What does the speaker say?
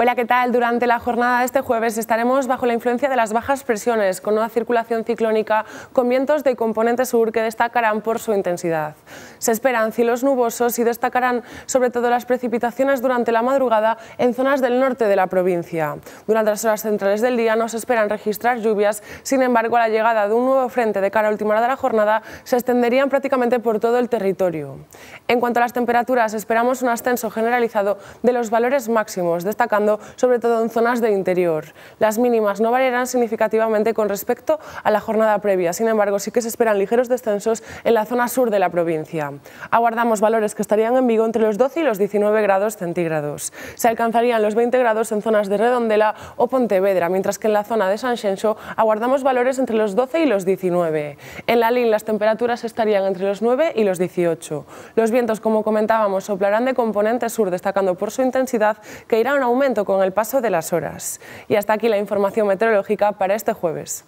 Hola, ¿qué tal? Durante la jornada de este jueves estaremos bajo la influencia de las bajas presiones, con una circulación ciclónica, con vientos de componente sur que destacarán por su intensidad. Se esperan cielos nubosos y destacarán sobre todo las precipitaciones durante la madrugada en zonas del norte de la provincia. Durante las horas centrales del día no se esperan registrar lluvias, sin embargo, a la llegada de un nuevo frente de cara a última hora de la jornada se extenderían prácticamente por todo el territorio. En cuanto a las temperaturas, esperamos un ascenso generalizado de los valores máximos, destacando sobre todo en zonas de interior. Las mínimas no variarán significativamente con respecto a la jornada previa, sin embargo sí que se esperan ligeros descensos en la zona sur de la provincia. Aguardamos valores que estarían en vigo entre los 12 y los 19 grados centígrados. Se alcanzarían los 20 grados en zonas de Redondela o Pontevedra, mientras que en la zona de San aguardamos valores entre los 12 y los 19. En la LIN las temperaturas estarían entre los 9 y los 18. Los vientos, como comentábamos, soplarán de componente sur, destacando por su intensidad que irá en aumento con el paso de las horas. Y hasta aquí la información meteorológica para este jueves.